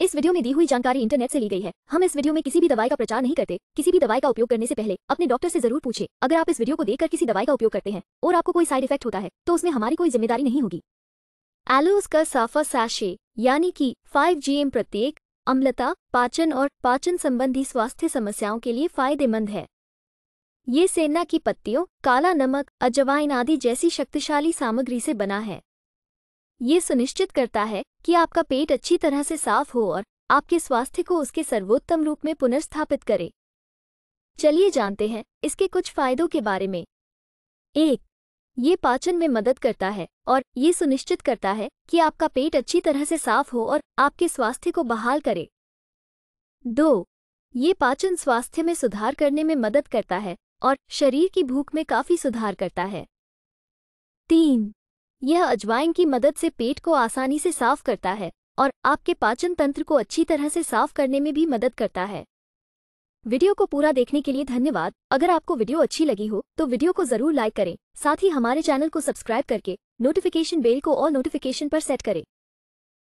इस वीडियो में दी हुई जानकारी इंटरनेट से ली गई है हम इस वीडियो में किसी भी दवाई का प्रचार नहीं करते किसी भी दवाई का उपयोग करने से पहले अपने डॉक्टर से जरूर पूछे अगर आप इस वीडियो को देखकर किसी दवाई का उपयोग करते हैं और आपको कोई साइड इफेक्ट होता है तो उसमें हमारी कोई जिम्मेदारी नहीं होगी एलोस का साफा सैशे यानी कि फाइव प्रत्येक अम्लता पाचन और पाचन संबंधी स्वास्थ्य समस्याओं के लिए फायदेमंद है ये सेना की पत्तियों काला नमक अजवाइन आदि जैसी शक्तिशाली सामग्री से बना है ये सुनिश्चित करता है कि आपका पेट अच्छी तरह से साफ हो और आपके स्वास्थ्य को उसके सर्वोत्तम रूप में पुनर्स्थापित करे चलिए जानते हैं इसके कुछ फायदों के बारे में एक ये पाचन में मदद करता है और ये सुनिश्चित करता है कि आपका पेट अच्छी तरह से साफ हो और आपके स्वास्थ्य को बहाल करे दो ये पाचन स्वास्थ्य में सुधार करने में मदद करता है और शरीर की भूख में काफी सुधार करता है तीन यह अजवाइन की मदद से पेट को आसानी से साफ करता है और आपके पाचन तंत्र को अच्छी तरह से साफ करने में भी मदद करता है वीडियो को पूरा देखने के लिए धन्यवाद अगर आपको वीडियो अच्छी लगी हो तो वीडियो को जरूर लाइक करें साथ ही हमारे चैनल को सब्सक्राइब करके नोटिफिकेशन बेल को और नोटिफिकेशन पर सेट करें